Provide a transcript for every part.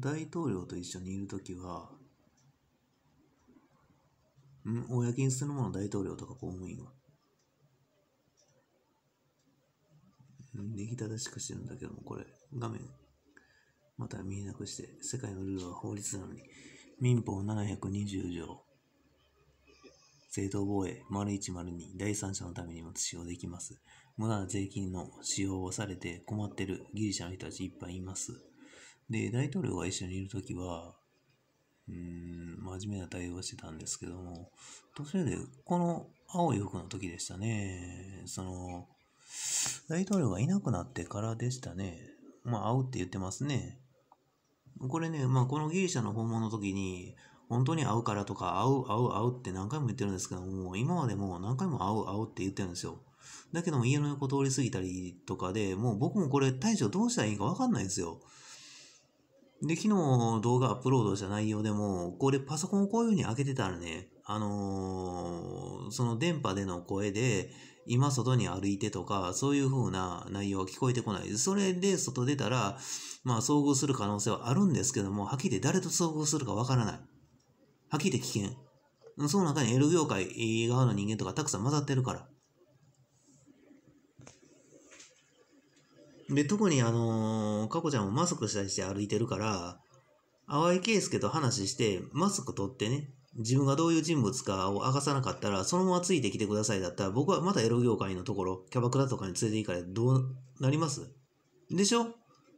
大統領と一緒にいるときは、ん公にするもの大統領とか公務員は。ネギ正しくしてるんだけども、これ、画面、また見えなくして、世界のルールは法律なのに、民法720条、正当防衛0102、第三者のためにも使用できます。無駄な税金の使用をされて困ってるギリシャの人たちいっぱいいます。で、大統領が一緒にいるときは、うん、真面目な対応してたんですけども、途中でこの青い服の時でしたね。その、大統領がいなくなってからでしたね。まあ、会うって言ってますね。これね、まあ、このギリシャの訪問の時に、本当に会うからとか、会う、会う、会うって何回も言ってるんですけども、今までも何回も会う、会うって言ってるんですよ。だけども家の横通り過ぎたりとかで、もう僕もこれ大将どうしたらいいかわかんないんですよ。で、昨日動画アップロードした内容でも、これパソコンをこういう風に開けてたらね、あのー、その電波での声で、今外に歩いてとか、そういう風な内容は聞こえてこない。それで外出たら、まあ遭遇する可能性はあるんですけども、はっきり言って誰と遭遇するかわからない。はっきり言って危険。その中に L 業界側の人間とかたくさん混ざってるから。で、特にあのー、かこちゃんもマスクしたりして歩いてるから、淡井圭介と話して、マスク取ってね、自分がどういう人物かを明かさなかったら、そのままついてきてくださいだったら、僕はまたエロ業界のところ、キャバクラとかに連れて行かれ、どうなりますでしょ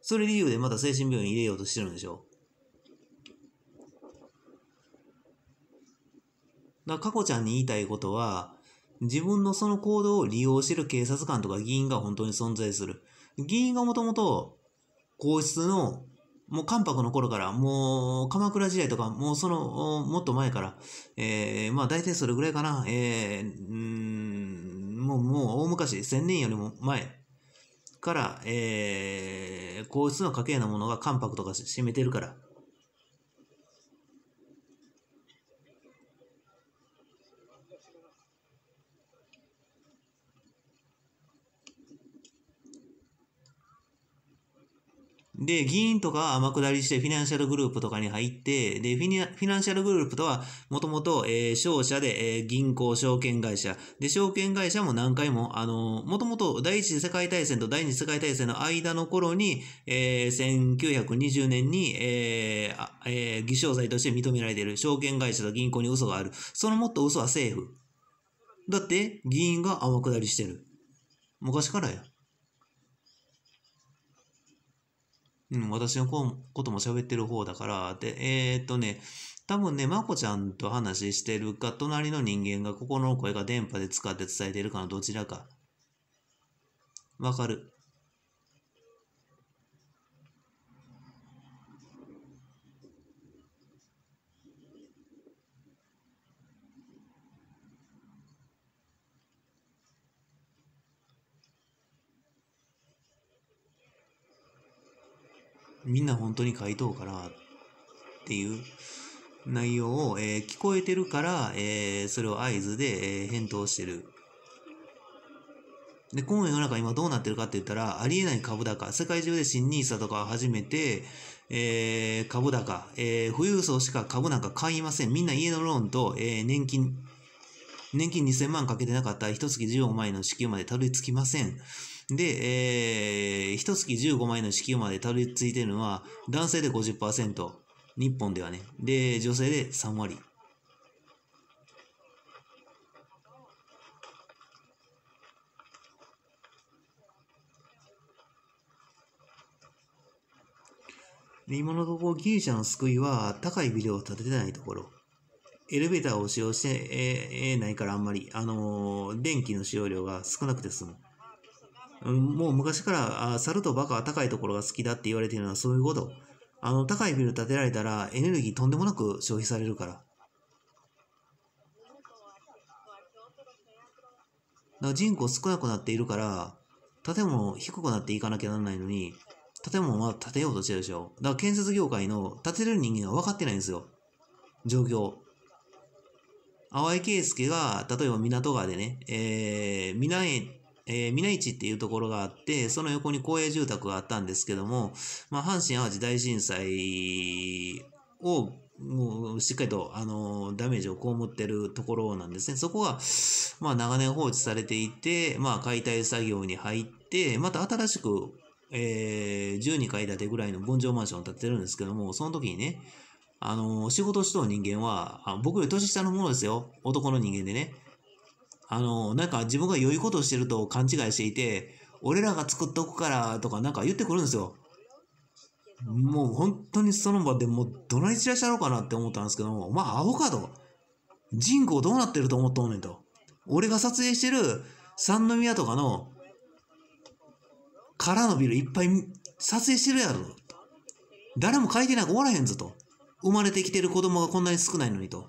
それ理由でまた精神病院入れようとしてるんでしょだから、かこちゃんに言いたいことは、自分のその行動を利用してる警察官とか議員が本当に存在する。議員がもともと皇室のもう関白の頃から、もう鎌倉時代とか、もうその、もっと前から、えー、まあ大体それぐらいかな、えー、うんもう、もう大昔、千年よりも前から、えー、皇室の家系のものが関白とか占めてるから、で、議員とかは天下りしてフィナンシャルグループとかに入って、で、フィフィナンシャルグループとは、もともと、えー、商社で、えー、銀行、証券会社。で、証券会社も何回も、あのー、もともと第一次世界大戦と第二次世界大戦の間の頃に、えー、1920年に、えー、えー、偽証罪として認められている。証券会社と銀行に嘘がある。そのもっと嘘は政府。だって、議員が天下りしてる。昔からや。うん、私のことも喋ってる方だから、で、えー、っとね、多分ね、まこちゃんと話してるか、隣の人間がここの声が電波で使って伝えてるかのどちらか。わかる。みんな本当に回いとうかなっていう内容を、えー、聞こえてるから、えー、それを合図で、えー、返答してる。で、今世の中今どうなってるかって言ったら、ありえない株高、世界中で新 nisa とか初めて、えー、株高、えー、富裕層しか株なんか買いません。みんな家のローンと、えー、年金、年金2000万かけてなかったら、一月15万円の支給までたどり着きません。で、えー、一月15万円の支給までたどり着いてるのは、男性で50%、日本ではね。で、女性で3割。今のところギリシャの救いは高いビルを建ててないところ。エレベーターを使用して、えー、ないからあんまり、あのー、電気の使用量が少なくて済む。もう昔からあ猿とバカは高いところが好きだって言われているのはそういうことあの高いビル建てられたらエネルギーとんでもなく消費されるからだ人口少なくなっているから建物低くなっていかなきゃならないのに建物は建てようとしてるでしょだから建設業界の建てれる人間は分かってないんですよ状況淡井圭介が例えば港川でね、えー、港へえー、皆市っていうところがあって、その横に公営住宅があったんですけども、まあ、阪神淡路大震災をもうしっかりと、あの、ダメージを被ってるところなんですね。そこが、まあ、長年放置されていて、まあ、解体作業に入って、また新しく、えー、12階建てぐらいの分譲マンションを建ててるんですけども、その時にね、あの、仕事しとう人間は、あ僕より年下のものですよ。男の人間でね。あの、なんか自分が良いことをしてると勘違いしていて、俺らが作っとくからとかなんか言ってくるんですよ。もう本当にその場でもうどない散らしゃろうかなって思ったんですけども、まあアホかと。人口どうなってると思っとんねんと。俺が撮影してる三宮とかの空のビルいっぱい撮影してるやろと。誰も書いてなくわらへんぞと。生まれてきてる子供がこんなに少ないのにと。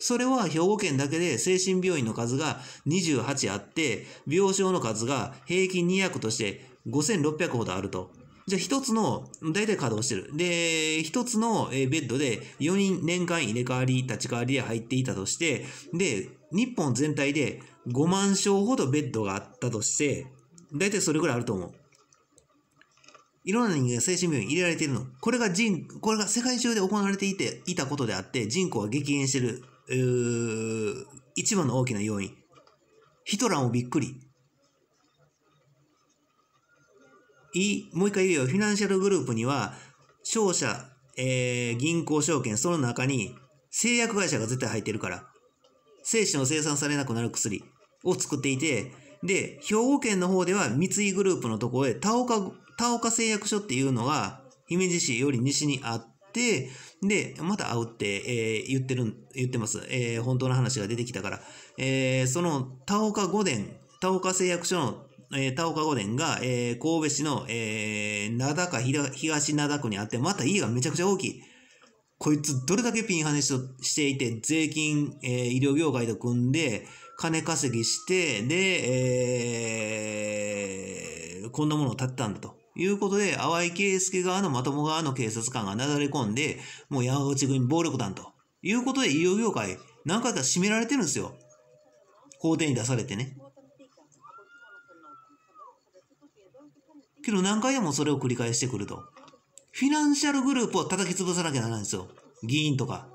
それは兵庫県だけで精神病院の数が28あって、病床の数が平均200として5600ほどあると。じゃあ一つの、大体稼働してる。で、一つのベッドで4人年間入れ替わり、立ち替わりで入っていたとして、で、日本全体で5万床ほどベッドがあったとして、大体それぐらいあると思う。いろんな人間が精神病院に入れられているの。これが人、これが世界中で行われていて、いたことであって、人口は激減してる一番の大きな要因。ヒトラーもびっくり。いもう一回言うよ。フィナンシャルグループには、商社、えー、銀行証券、その中に製薬会社が絶対入ってるから、精子の生産されなくなる薬を作っていて、で、兵庫県の方では三井グループのところへ、田岡、田岡製薬所っていうのが、姫路市より西にあっ、で、また会うって、えー、言ってる、言ってます。えー、本当の話が出てきたから。えー、その、田岡御殿、田岡製薬所の、えー、田岡御殿が、えー、神戸市の、えー、灘か東灘区にあって、また家がめちゃくちゃ大きい。こいつどれだけピンハネししていて、税金、えー、医療業界と組んで、金稼ぎして、で、えー、こんなものを建てたんだと。いうことで、淡井圭介側のまとも側の警察官がなだれ込んで、もう山口組暴力団ということで、医療業界、何回か締められてるんですよ。法廷に出されてね。けど何回でもそれを繰り返してくると。フィナンシャルグループを叩き潰さなきゃならないんですよ。議員とか。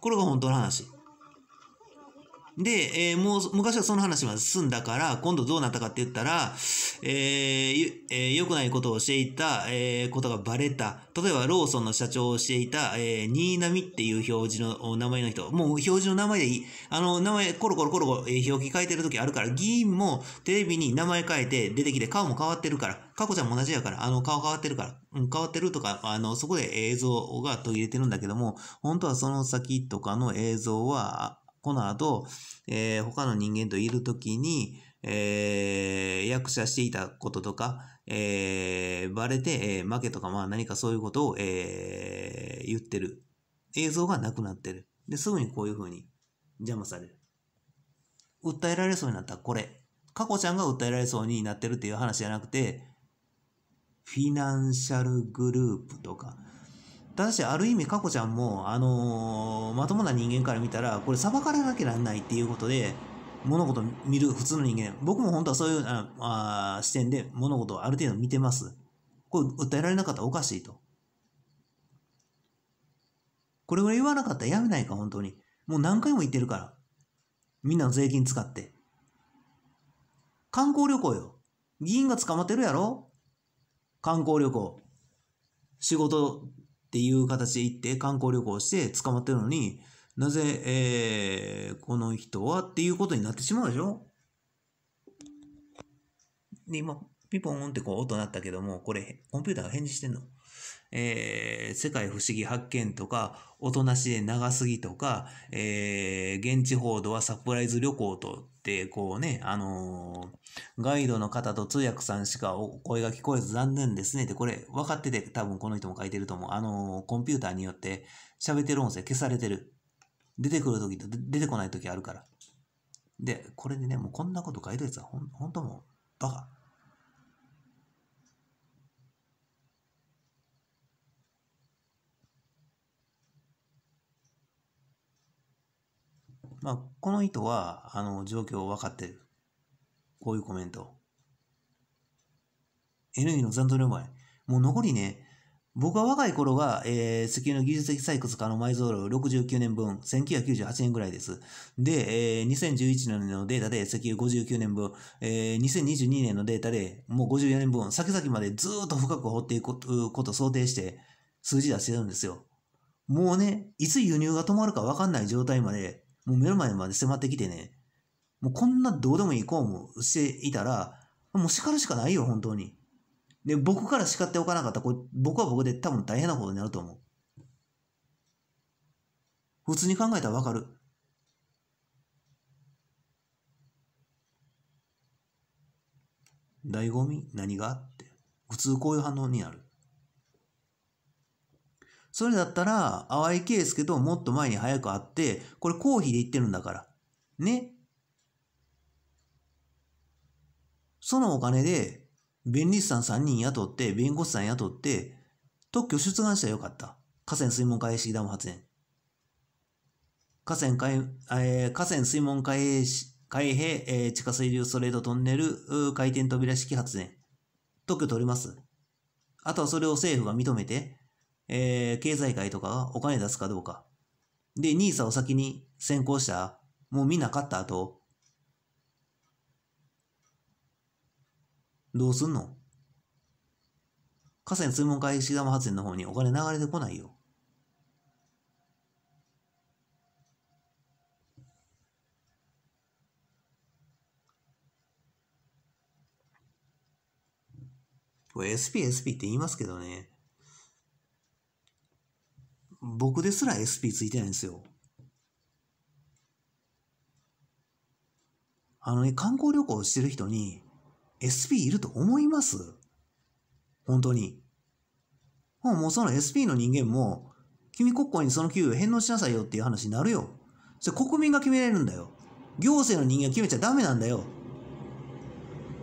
これが本当の話。で、えー、もう、昔はその話は済んだから、今度どうなったかって言ったら、えー、えー、良くないことをしていた、えー、ことがバレた。例えば、ローソンの社長をしていた、えー、新ミっていう表示の名前の人。もう表示の名前でいい。あの、名前、コロコロコロコロ、えー、表記変えてる時あるから、議員もテレビに名前変えて出てきて顔も変わってるから、カコちゃんも同じやから、あの、顔変わってるから、うん、変わってるとか、あの、そこで映像が途切れてるんだけども、本当はその先とかの映像は、この後、えー、他の人間といるときに、えー、役者していたこととか、えー、バレて、えー、負けとか、まあ何かそういうことを、えー、言ってる。映像がなくなってる。で、すぐにこういう風に邪魔される。訴えられそうになったこれ。カコちゃんが訴えられそうになってるっていう話じゃなくて、フィナンシャルグループとか、ただし、ある意味、カコちゃんも、あのー、まともな人間から見たら、これ裁かれなきゃなんないっていうことで、物事を見る普通の人間。僕も本当はそういうああ視点で物事をある程度見てます。これ、訴えられなかったらおかしいと。これぐらい言わなかったらやめないか、本当に。もう何回も言ってるから。みんなの税金使って。観光旅行よ。議員が捕まってるやろ観光旅行。仕事っていう形で行って観光旅行して捕まってるのに、なぜ、えー、この人はっていうことになってしまうでしょで、今、ピポンってこう音鳴ったけども、これ、コンピューターが返事してんの。えー、世界不思議発見とか、音なしで長すぎとか、えー、現地報道はサプライズ旅行と、こうね、あのー、ガイドの方と通訳さんしかお声が聞こえず残念ですねって、これ分かってて多分この人も書いてると思う。あのー、コンピューターによって喋ってる音声消されてる。出てくる時と出てこない時あるから。で、これでね、もうこんなこと書いてるやつはほん、ほんともう、バカ。まあ、この意図は、あの、状況を分かってる。こういうコメント。エネルギーの残存の前。もう残りね、僕は若い頃は、えー、石油の技術的採掘可能埋蔵量69年分、1998年ぐらいです。で、えー、2011年のデータで石油59年分、えー、2022年のデータでもう54年分、先々までずっと深く掘っていくこと想定して数字出してるんですよ。もうね、いつ輸入が止まるかわかんない状態までもう目の前まで迫ってきてね、もうこんなどうでもいい公もしていたら、もう叱るしかないよ、本当に。で、僕から叱っておかなかったら、僕は僕で多分大変なことになると思う。普通に考えたらわかる。醍醐味何がって。普通こういう反応になる。それだったら、淡ー圭介ともっと前に早く会って、これ公費で言ってるんだから。ね。そのお金で、弁理士さん3人雇って、弁護士さん雇って、特許出願したらよかった。河川水門開閉式ダム発電。河川開、えー、河川水門開閉開閉、えー、地下水流ストレートトンネル、回転扉式発電。特許取ります。あとはそれを政府が認めて、えー、経済界とかがお金出すかどうか。で、nisa を先に先行した、もうみんな買った後、どうすんの河川水門会石玉発電の方にお金流れてこないよ。これ SP、SP って言いますけどね。僕ですら SP ついてないんですよ。あのね、観光旅行してる人に SP いると思います本当に。もうその SP の人間も、君国庫にその給与返納しなさいよっていう話になるよ。それ国民が決めれるんだよ。行政の人間決めちゃダメなんだよ。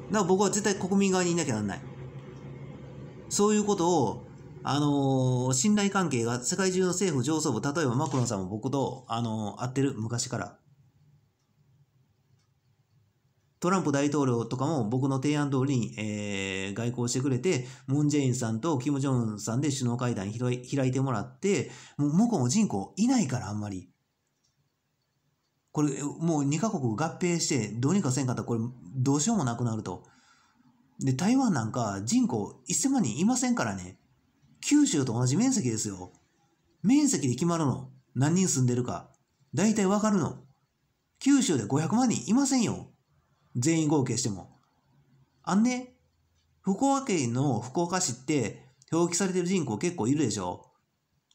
だから僕は絶対国民側にいなきゃなんない。そういうことをあのー、信頼関係が世界中の政府上層部、例えばマクロンさんも僕と、あのー、会ってる、昔から。トランプ大統領とかも僕の提案通りに、えー、外交してくれて、ムン・ジェインさんとキム・ジョンさんで首脳会談開いてもらって、もう向こうも人口いないからあんまり。これ、もう2カ国合併して、どうにかせんかったらこれ、どうしようもなくなると。で、台湾なんか人口1000万人いませんからね。九州と同じ面積ですよ。面積で決まるの。何人住んでるか。大体わかるの。九州で500万人いませんよ。全員合計しても。あんね、福岡県の福岡市って表記されてる人口結構いるでしょ。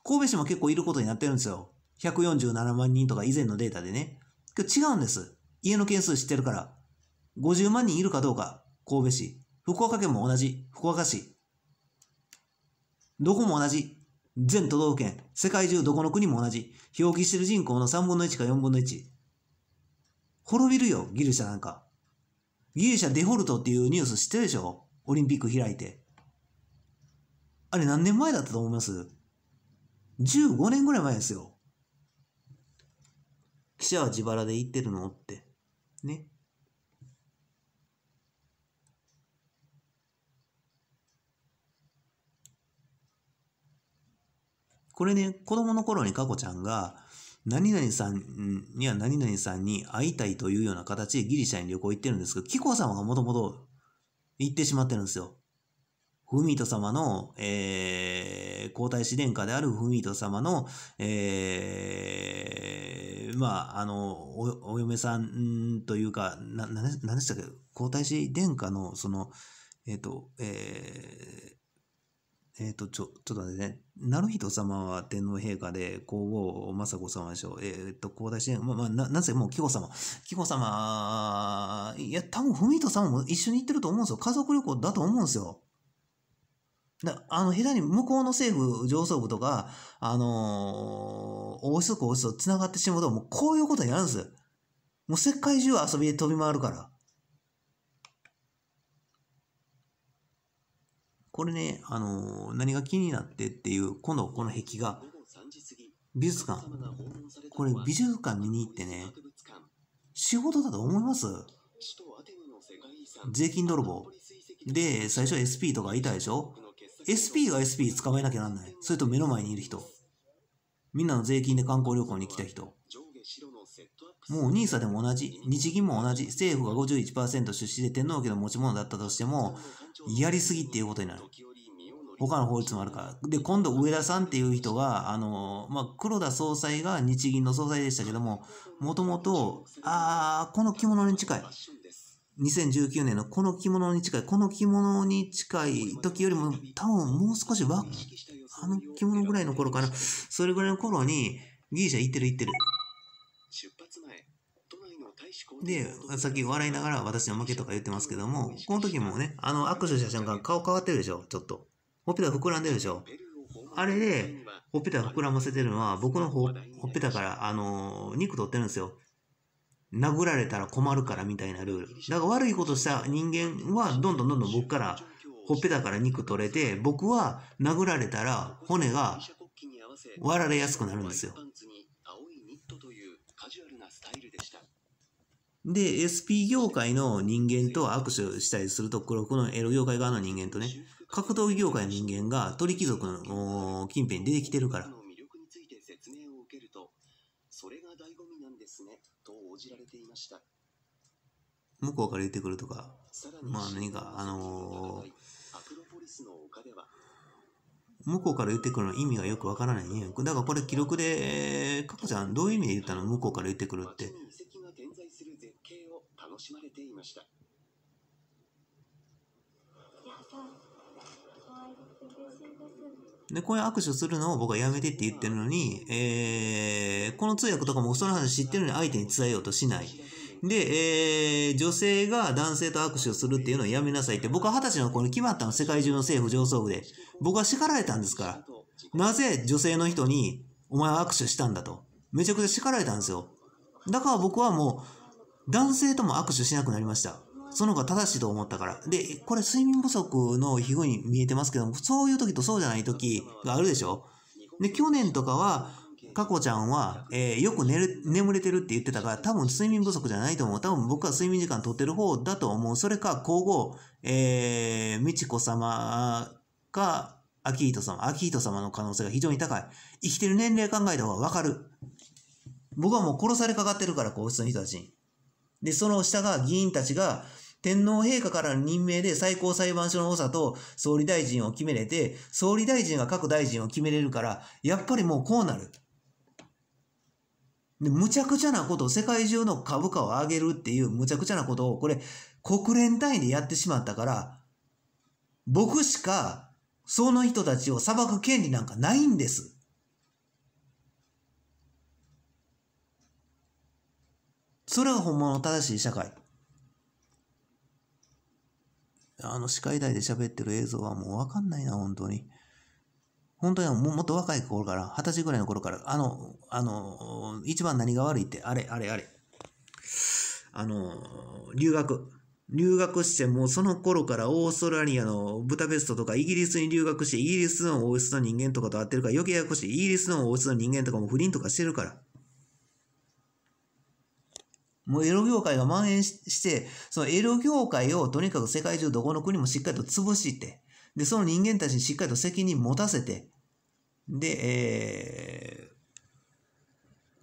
神戸市も結構いることになってるんですよ。147万人とか以前のデータでね。違うんです。家の件数知ってるから。50万人いるかどうか。神戸市。福岡県も同じ。福岡市。どこも同じ。全都道府県、世界中どこの国も同じ。表記してる人口の3分の1か4分の1。滅びるよ、ギリシャなんか。ギリシャデフォルトっていうニュース知ってるでしょオリンピック開いて。あれ何年前だったと思います ?15 年ぐらい前ですよ。記者は自腹で言ってるのって。ね。これね、子供の頃にかこちゃんが、何々さんには何々さんに会いたいというような形でギリシャに旅行行ってるんですけど、紀子様がもともと行ってしまってるんですよ。フミート様の、えー、皇太子殿下であるフミート様の、えー、まあ、あの、お、お嫁さんというか、な、な、何でしたっけ皇太子殿下の、その、えっ、ー、と、えー、えっ、ー、と、ちょ、ちょっと待ってね。成人様は天皇陛下で、皇后雅子様でしょう。えっ、ー、と、皇太子、まあ、まあ、な、なぜもう紀子様。紀子様、いや、多分文人様も一緒に行ってると思うんですよ。家族旅行だと思うんですよ。だあの、下手に向こうの政府上層部とか、あのー、王室と王室と繋がってしまうと、もうこういうことになるんですもう世界中遊びで飛び回るから。これね、あのー、何が気になってっていう、今度この壁画、美術館。これ美術館見に行ってね、仕事だと思います税金泥棒。で、最初 SP とかいたでしょ ?SP が SP 捕まえなきゃなんない。それと目の前にいる人。みんなの税金で観光旅行に来た人。もう NISA でも同じ、日銀も同じ、政府が51%出資で天皇家の持ち物だったとしても、やりすぎっていうことになる。他の法律もあるから。で、今度、上田さんっていう人が、あの、まあ、黒田総裁が日銀の総裁でしたけども、もともと、あー、この着物に近い。2019年のこの着物に近い、この着物に近い時よりも、多分もう少しわ、あの着物ぐらいの頃かな。それぐらいの頃に、ギリシャ行ってる行ってる。で、さっき笑いながら私の負けとか言ってますけども、この時もね、あの握手した瞬間顔変わってるでしょ、ちょっと。ほっぺた膨らんでるでしょ。あれで、ほっぺた膨らませてるのは、僕のほほっぺたから、あのー、肉取ってるんですよ。殴られたら困るからみたいなルール。だから悪いことした人間は、どんどんどんどん僕から、ほっぺたから肉取れて、僕は殴られたら骨が割られやすくなるんですよ。で、SP 業界の人間と握手したりすると、この L 業界側の人間とね、格闘技業界の人間が鳥貴族の近辺に出てきてるから。それが醍醐味なんですね、と応じられていました。向こうから言ってくるとか、まあ何か、あのー、向こうから言ってくるの意味がよくわからないね。だからこれ記録で、かこちゃんどういう意味で言ったの向こうから言ってくるって。しまれていましたで、こういう握手するのを僕はやめてって言ってるのに、えー、この通訳とかもその話知ってるのに相手に伝えようとしない。で、えー、女性が男性と握手をするっていうのをやめなさいって、僕は二十歳の頃に決まったの、世界中の政府上層部で。僕は叱られたんですから。なぜ女性の人に、お前は握手したんだと。めちゃくちゃ叱られたんですよ。だから僕はもう、男性とも握手しなくなりました。その方が正しいと思ったから。で、これ睡眠不足の皮膚に見えてますけども、そういう時とそうじゃない時があるでしょで、去年とかは、かこちゃんは、えー、よく寝る、眠れてるって言ってたから、多分睡眠不足じゃないと思う。多分僕は睡眠時間取ってる方だと思う。それか、皇后、えー、美智子様か、明人様、明人様の可能性が非常に高い。生きてる年齢考えた方がわかる。僕はもう殺されかかってるから、皇室の人たちに。で、その下が議員たちが、天皇陛下からの任命で最高裁判所の長と総理大臣を決めれて、総理大臣が各大臣を決めれるから、やっぱりもうこうなる。で、むちゃくちゃなことを世界中の株価を上げるっていうむちゃくちゃなことを、これ、国連単位でやってしまったから、僕しか、その人たちを裁く権利なんかないんです。それが本物の正しい社会。あの、司会台で喋ってる映像はもうわかんないな、本当に。本当にももっと若い頃から、二十歳ぐらいの頃から、あの、あの、一番何が悪いって、あれ、あれ、あれ。あの、留学。留学して、もうその頃からオーストラリアのブタペストとかイギリスに留学して、イギリスの王室の人間とかと会ってるから余計ややこしい。イギリスの王室の人間とかも不倫とかしてるから。もうエロ業界が蔓延して、そのエロ業界をとにかく世界中どこの国もしっかりと潰して、で、その人間たちにしっかりと責任持たせて、で、えー、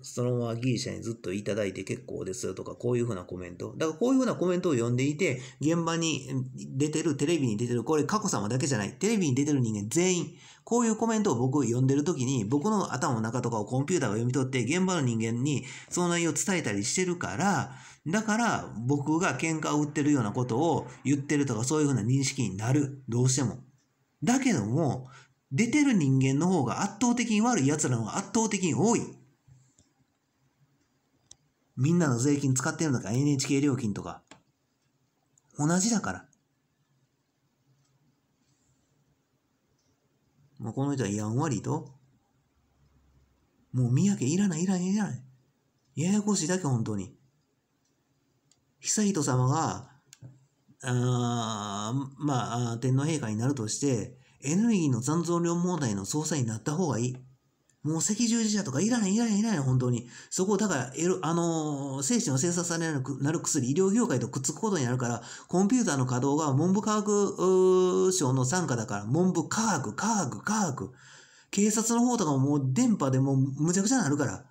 そのままギリシャにずっといただいて結構ですよとか、こういうふうなコメント。だからこういうふうなコメントを読んでいて、現場に出てる、テレビに出てる、これ、佳子様だけじゃない。テレビに出てる人間全員、こういうコメントを僕読んでる時に、僕の頭の中とかをコンピューターが読み取って、現場の人間にその内容を伝えたりしてるから、だから僕が喧嘩を売ってるようなことを言ってるとかそういうふうな認識になる。どうしても。だけども、出てる人間の方が圧倒的に悪い奴らの方が圧倒的に多い。みんなの税金使ってるのか NHK 料金とか。同じだから。まあ、この人はやんわりと、もう三宅いらないいらないいらない。ややこしいだけ本当に。悠人様が、あまあ、天皇陛下になるとして、エネルギーの残存量問題の総裁になった方がいい。もう赤十字社とかいらない、いらない、いらない、本当に。そこを、だから、あのー、精神を精査されなる薬、医療業界とくっつくことになるから、コンピューターの稼働が文部科学省の傘下だから、文部科学、科学、科学。警察の方とかももう電波でもうむちゃくちゃになるから。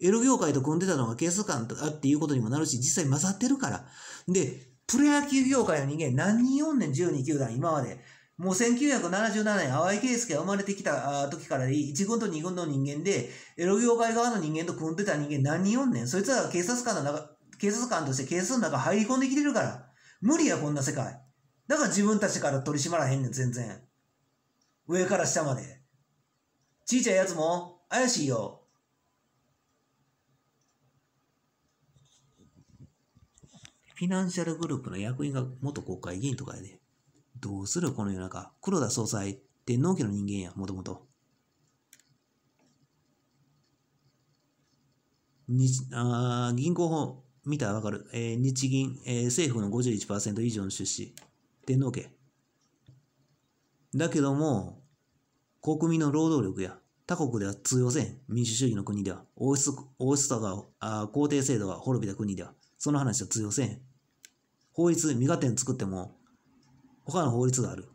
エロ業界と組んでたのが警察官とかっていうことにもなるし、実際混ざってるから。で、プロ野球業界の人間何人おんねん、12球団、今まで。もう1977年、淡井圭介が生まれてきた時から1軍と2軍の人間で、エロ業界側の人間と組んでた人間何人おんねん。そいつら警察官の中、警察官として警察の中入り込んできてるから。無理や、こんな世界。だから自分たちから取り締まらへんねん、全然。上から下まで。ちいちゃいやつも怪しいよ。フィナンシャルグループの役員が元国会議員とかやで、ね。どうするこの世の中。黒田総裁、天皇家の人間や、もともと。日あ銀行法見たらわかる、えー、日銀、えー、政府の51%以上の出資、天皇家。だけども、国民の労働力や、他国では通用せん、民主主義の国では、王室王室とかあ皇帝制度が滅びた国では、その話は通用せん。法律、身勝手に作っても、他の法律がある。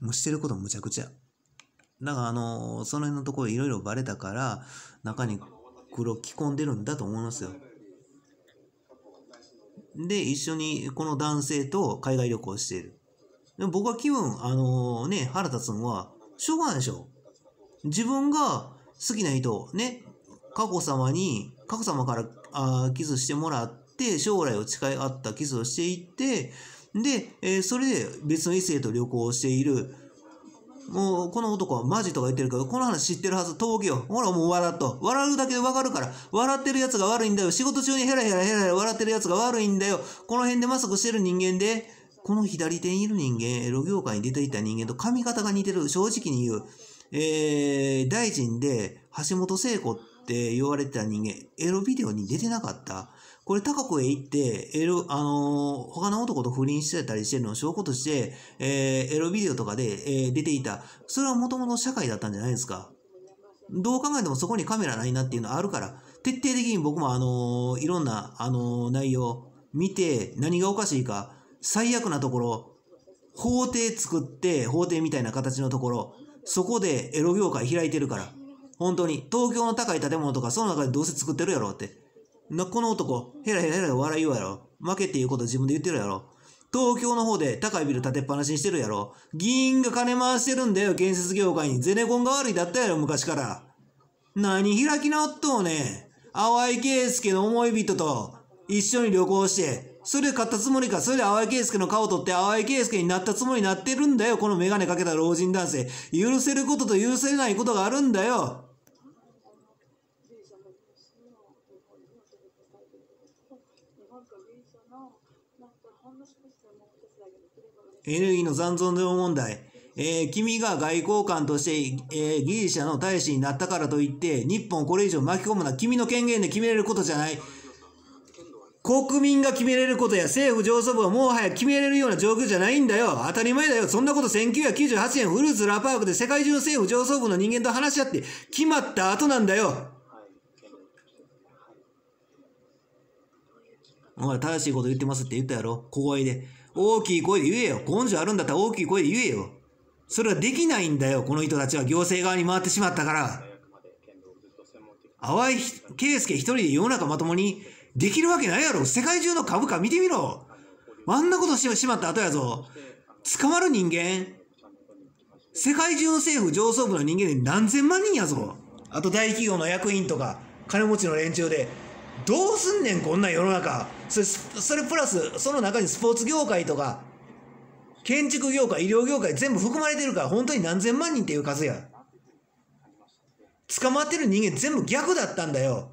もうしてることむちゃくちゃ。だから、あの、その辺のところいろいろバレたから、中に黒着込んでるんだと思いますよ。で、一緒にこの男性と海外旅行している。でも僕は気分、あのー、ね、原田さんは、しょうがないでしょ。自分が好きな人、ね、佳子様に、佳子様からあキスしてもらって、って将来を誓い合ったキスをしていって、で、えー、それで別の異性と旅行をしている。もう、この男はマジとか言ってるけど、この話知ってるはず、峠よ。ほら、もう笑っと。笑うだけでわかるから。笑ってる奴が悪いんだよ。仕事中にヘラヘラヘラヘラ笑ってる奴が悪いんだよ。この辺でマスクしてる人間で、この左手にいる人間、エロ業界に出ていた人間と髪型が似てる。正直に言う。えー、大臣で橋本聖子って言われてた人間、エロビデオに出てなかった。これ高子へ行って、エロ、あのー、他の男と不倫してたりしてるのを証拠として、えー、エロビデオとかで、えー、出ていた。それはもともと社会だったんじゃないですか。どう考えてもそこにカメラないなっていうのはあるから、徹底的に僕もあのー、いろんな、あのー、内容見て、何がおかしいか、最悪なところ、法廷作って、法廷みたいな形のところ、そこでエロ業界開いてるから。本当に。東京の高い建物とか、その中でどうせ作ってるやろって。な、この男、ヘラヘラヘラ笑いようやろ。負けっていうこと自分で言ってるやろ。東京の方で高いビル建てっぱなしにしてるやろ。議員が金回してるんだよ、建設業界に。ゼネコンが悪いだったやろ、昔から。何開き直っとうね。淡井圭介の思い人と一緒に旅行して、それで買ったつもりか、それで淡井圭介の顔取って淡井圭介になったつもりになってるんだよ、このメガネかけた老人男性。許せることと許せないことがあるんだよ。エネルギーの残存量問題、えー、君が外交官として、えー、ギリシャの大使になったからといって、日本をこれ以上巻き込むのは君の権限で決めれることじゃない。国民が決めれることや政府上層部はもはや決めれるような状況じゃないんだよ。当たり前だよ。そんなこと1998年フルーツラパークで世界中の政府上層部の人間と話し合って決まった後なんだよ。お前正しいこと言ってますって言ったやろ小声で。大きい声で言えよ。根性あるんだったら大きい声で言えよ。それはできないんだよ。この人たちは行政側に回ってしまったから。淡い圭介一人で世の中まともにできるわけないやろ。世界中の株価見てみろ。あんなことしてしまった後やぞ。捕まる人間。世界中の政府上層部の人間で何千万人やぞ。あと大企業の役員とか金持ちの連中で。どうすんねん、こんな世の中。それそれプラスその中にスポーツ業界とか建築業界医療業界全部含まれてるから本当に何千万人っていう数や捕まってる人間全部逆だったんだよ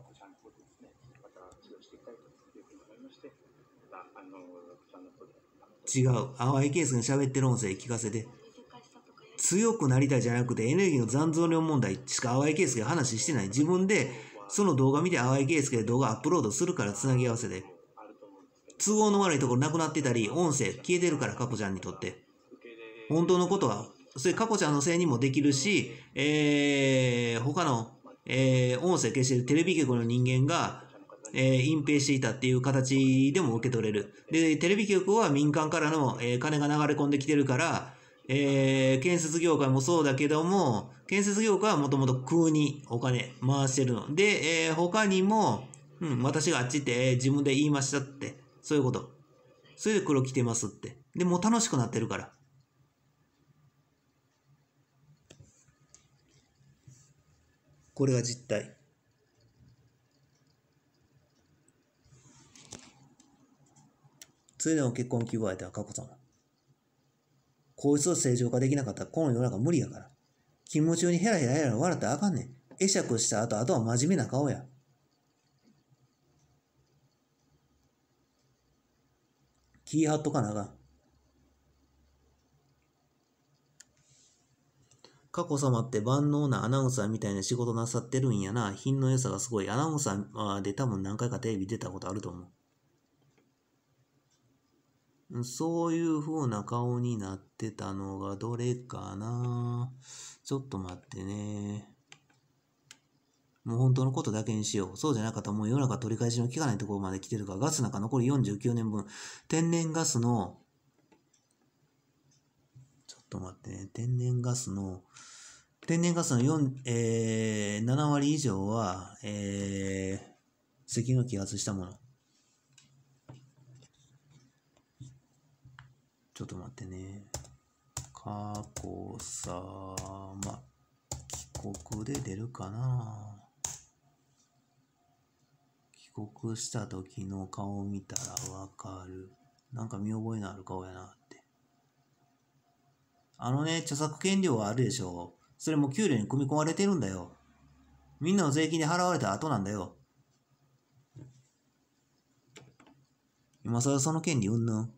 違う淡井圭介の喋ってる音声聞かせて強くなりたいじゃなくてエネルギーの残存量問題しか淡井圭介が話してない自分でその動画見て淡井圭介で動画アップロードするからつなぎ合わせて都合の悪いところなくなってたり、音声消えてるから、カコちゃんにとって。本当のことは、それカコちゃんのせいにもできるし、えー、他の、えー、音声消してるテレビ局の人間が、えー、隠蔽していたっていう形でも受け取れる。で、テレビ局は民間からの、えー、金が流れ込んできてるから、えー、建設業界もそうだけども、建設業界はもともと空にお金回してるの。で、えー、他にも、うん、私があっちって、えー、自分で言いましたって。そういうこと。それで黒着てますって。で、も楽しくなってるから。これが実態。それでも結婚希望相手は佳子さま。こいつを正常化できなかったらこの世の中無理やから。勤務中にヘラヘラヘラ笑ったらあかんねん。会釈した後、あとは真面目な顔や。気張っとかなあかん。佳子様って万能なアナウンサーみたいな仕事なさってるんやな。品の良さがすごい。アナウンサーで多分何回かテレビ出たことあると思う。そういう風な顔になってたのがどれかな。ちょっと待ってね。もう本当のことだけにしよう。そうじゃなかったらもう世の中取り返しの効かないところまで来てるから、ガスなんか残り49年分。天然ガスの、ちょっと待ってね、天然ガスの、天然ガスの4、えー、7割以上は、えー、石油の揮発したもの。ちょっと待ってね。過去さま、帰国で出るかな国した時の顔を見たらわかる。なんか見覚えのある顔やなって。あのね、著作権料はあるでしょ。それも給料に組み込まれてるんだよ。みんなの税金で払われた後なんだよ。今更その権利うんぬん。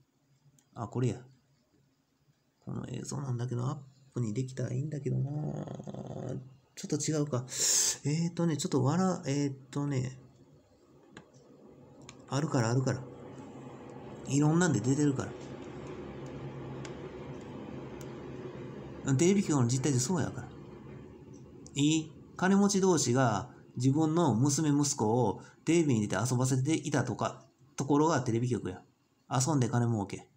あ、これや。この映像なんだけど、アップにできたらいいんだけどなちょっと違うか。えっ、ー、とね、ちょっと笑、えっ、ー、とね、あるからあるから。いろんなんで出てるから。テレビ局の実態ってそうやから。いい金持ち同士が自分の娘息子をテレビに出て遊ばせていたとか、ところがテレビ局や。遊んで金儲け。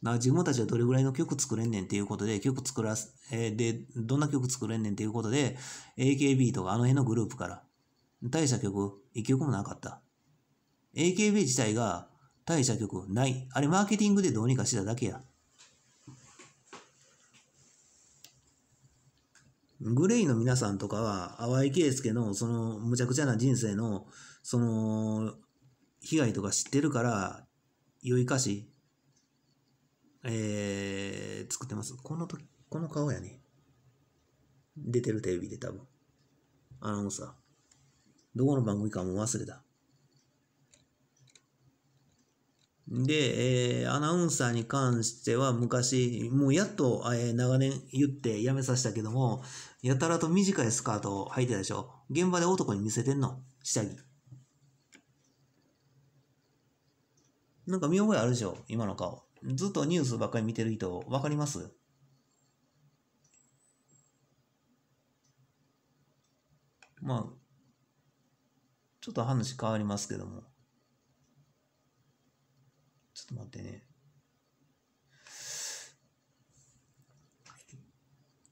な自分たちはどれぐらいの曲作れんねんっていうことで、曲作らす、えー、で、どんな曲作れんねんっていうことで、AKB とかあの辺のグループから、大した曲、一曲もなかった。AKB 自体が大した曲ない。あれマーケティングでどうにかしただけや。グレイの皆さんとかは、淡井圭介のその無茶苦茶な人生の、その、被害とか知ってるから、良い歌詞、えー、作ってます。この時、この顔やね。出てるテレビで多分。アナウンサー。どこの番組かも忘れた。で、えー、アナウンサーに関しては昔、もうやっと、えー、長年言ってやめさせたけども、やたらと短いスカートを履いてたでしょ。現場で男に見せてんの下着。なんか見覚えあるでしょ今の顔。ずっとニュースばっかり見てる人、わかりますまあ、ちょっと話変わりますけども。ちょっと待ってね。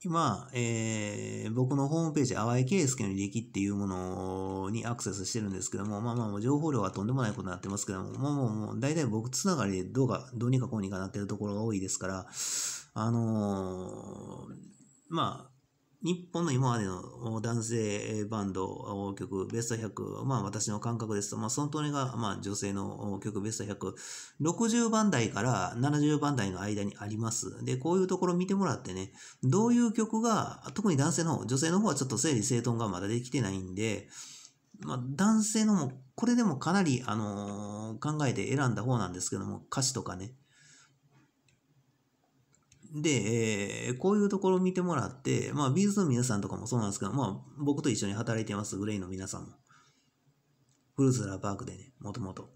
今、えー、僕のホームページ、淡井圭介の履歴っていうものにアクセスしてるんですけども、まあまあ情報量はとんでもないことになってますけども、まあもうもう大体僕つながりでどうか、どうにかこうにかなってるところが多いですから、あのー、まあ、日本の今までの男性バンド曲ベスト100、まあ私の感覚ですと、まあその通りが、まあ女性の曲ベスト100、60番台から70番台の間にあります。で、こういうところ見てもらってね、どういう曲が、特に男性の方、女性の方はちょっと整理整頓がまだできてないんで、まあ、男性のも、これでもかなり、あのー、考えて選んだ方なんですけども、歌詞とかね、で、えー、こういうところを見てもらって、まあ、ビーズの皆さんとかもそうなんですけど、まあ、僕と一緒に働いてます、グレイの皆さんも。フルーツラパークでね、もともと。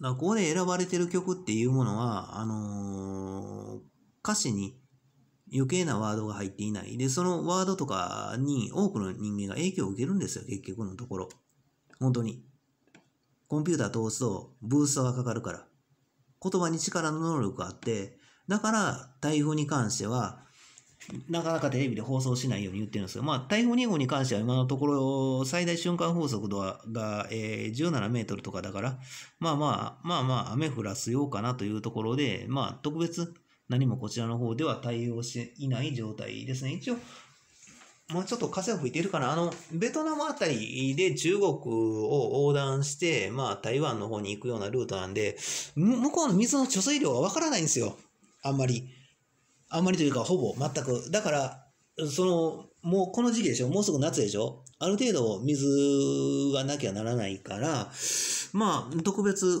だここで選ばれてる曲っていうものは、あのー、歌詞に余計なワードが入っていない。で、そのワードとかに多くの人間が影響を受けるんですよ、結局のところ。本当に。コンピューター通すとブーストがかかるから。言葉に力の能力があって、だから、台風に関しては、なかなかテレビで放送しないように言ってるんですが、まあ、台風2号に関しては今のところ、最大瞬間風速度はが、えー、17メートルとかだから、まあまあ、まあまあ、雨降らすようかなというところで、まあ、特別何もこちらの方では対応していない状態ですね。一応、もうちょっと風は吹いてるかな。あの、ベトナムあたりで中国を横断して、まあ、台湾の方に行くようなルートなんで、向こうの水の貯水量はわからないんですよ。あんまり。あんまりというか、ほぼ全く。だから、その、もうこの時期でしょもうすぐ夏でしょある程度水がなきゃならないから、まあ、特別ウォー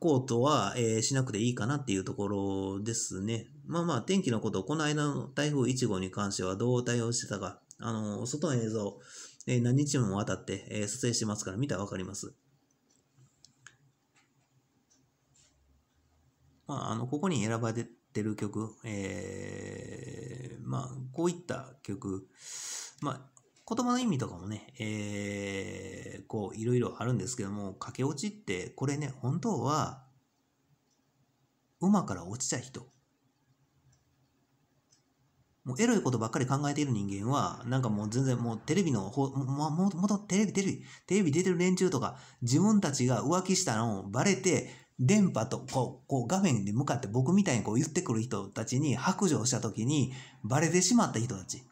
コートは、えー、しなくていいかなっていうところですね。まあまあ、天気のこと、この間の台風1号に関してはどう対応してたか、あの、外の映像、えー、何日もわたって、えー、撮影してますから見たらわかります。まあ、あの、ここに選ばれて、ってる曲、えー、まあ、こういった曲、まあ、言葉の意味とかもね、えー、こう、いろいろあるんですけども、駆け落ちって、これね、本当は、馬から落ちた人。もうエロいことばっかり考えている人間は、なんかもう全然もうテレビのほ、も、も、もとテレビ、テレビ、テレビ出てる連中とか、自分たちが浮気したのをバレて、電波とこう、こう画面に向かって僕みたいにこう言ってくる人たちに白状した時にバレてしまった人たち。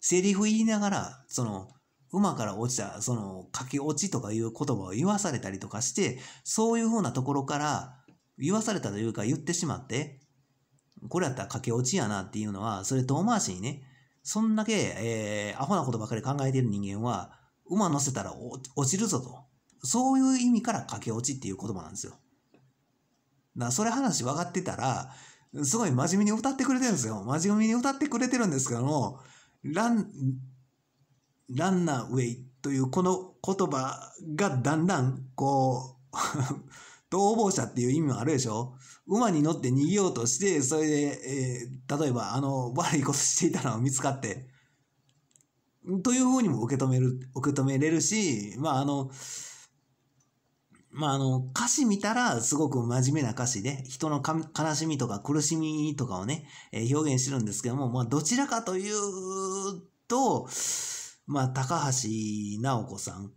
セリフ言いながら、その、馬から落ちた、その、駆け落ちとかいう言葉を言わされたりとかして、そういうふうなところから言わされたというか言ってしまって、これやったら駆け落ちやなっていうのは、それ遠回しにね、そんだけ、えー、アホなことばかり考えている人間は、馬乗せたら落ちるぞと。そういう意味から駆け落ちっていう言葉なんですよ。な、それ話分かってたら、すごい真面目に歌ってくれてるんですよ。真面目に歌ってくれてるんですけども、ラン、ランナーウェイというこの言葉がだんだん、こう 逃亡者っていう意味もあるでしょ馬に乗って逃げようとして、それで、えー、例えば、あの、悪いことしていたのを見つかって、というふうにも受け止める、受け止めれるし、まあ、あの、まあ、あの、歌詞見たらすごく真面目な歌詞で、人の悲しみとか苦しみとかをね、えー、表現してるんですけども、まあ、どちらかというと、まあ、高橋直子さん、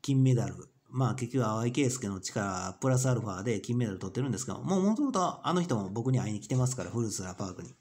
金メダル、まあ、結局、淡井圭介の力、プラスアルファで金メダル取ってるんですけど、もう、もともとあの人も僕に会いに来てますから、フルーツラパークに。